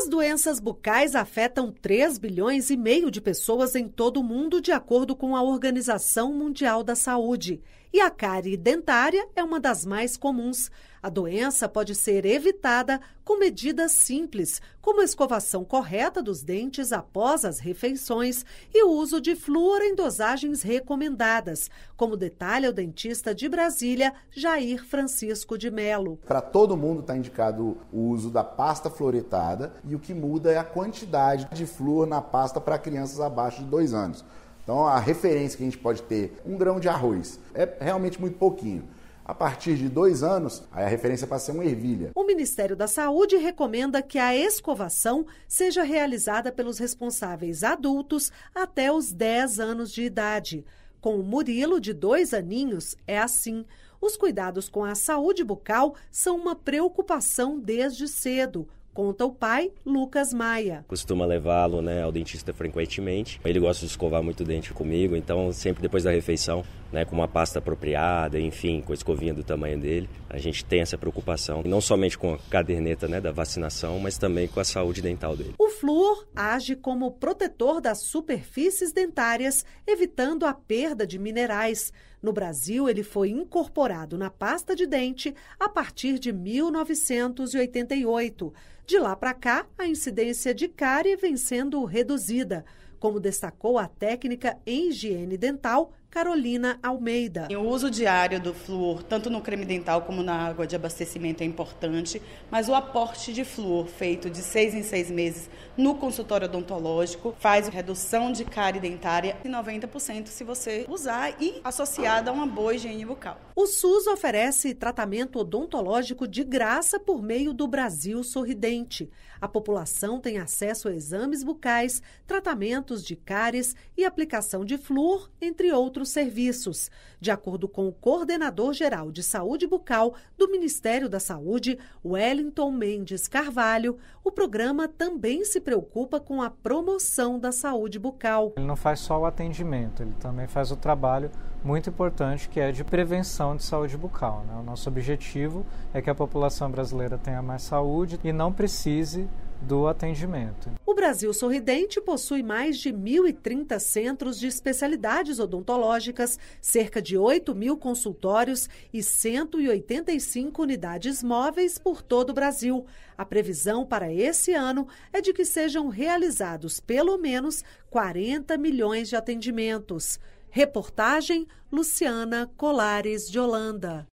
As doenças bucais afetam 3 bilhões e meio de pessoas em todo o mundo, de acordo com a Organização Mundial da Saúde. E a cárie dentária é uma das mais comuns. A doença pode ser evitada com medidas simples, como a escovação correta dos dentes após as refeições e o uso de flúor em dosagens recomendadas, como detalha o dentista de Brasília, Jair Francisco de Melo. Para todo mundo está indicado o uso da pasta fluoretada e o que muda é a quantidade de flúor na pasta para crianças abaixo de 2 anos. Então a referência que a gente pode ter, um grão de arroz, é realmente muito pouquinho a partir de dois anos, aí a referência passa a ser uma ervilha. O Ministério da Saúde recomenda que a escovação seja realizada pelos responsáveis adultos até os 10 anos de idade. Com o Murilo, de dois aninhos, é assim. Os cuidados com a saúde bucal são uma preocupação desde cedo, conta o pai, Lucas Maia. Costuma levá-lo né, ao dentista frequentemente. Ele gosta de escovar muito o dente comigo, então sempre depois da refeição né, com uma pasta apropriada, enfim, com a escovinha do tamanho dele. A gente tem essa preocupação, não somente com a caderneta né, da vacinação, mas também com a saúde dental dele. O flúor age como protetor das superfícies dentárias, evitando a perda de minerais. No Brasil, ele foi incorporado na pasta de dente a partir de 1988. De lá para cá, a incidência de cárie vem sendo reduzida, como destacou a técnica em higiene dental Carolina Almeida. O uso diário do flúor, tanto no creme dental como na água de abastecimento, é importante, mas o aporte de flúor feito de seis em seis meses no consultório odontológico faz redução de cárie dentária de 90% se você usar e associada a uma boa higiene bucal. O SUS oferece tratamento odontológico de graça por meio do Brasil Sorridente. A população tem acesso a exames bucais, tratamentos de cáries e aplicação de flúor, entre outros serviços. De acordo com o coordenador-geral de saúde bucal do Ministério da Saúde, Wellington Mendes Carvalho, o programa também se preocupa com a promoção da saúde bucal. Ele não faz só o atendimento, ele também faz o trabalho muito importante que é de prevenção de saúde bucal. Né? O nosso objetivo é que a população brasileira tenha mais saúde e não precise do atendimento. O Brasil Sorridente possui mais de 1.030 centros de especialidades odontológicas, cerca de 8 mil consultórios e 185 unidades móveis por todo o Brasil. A previsão para esse ano é de que sejam realizados pelo menos 40 milhões de atendimentos. Reportagem Luciana Colares de Holanda.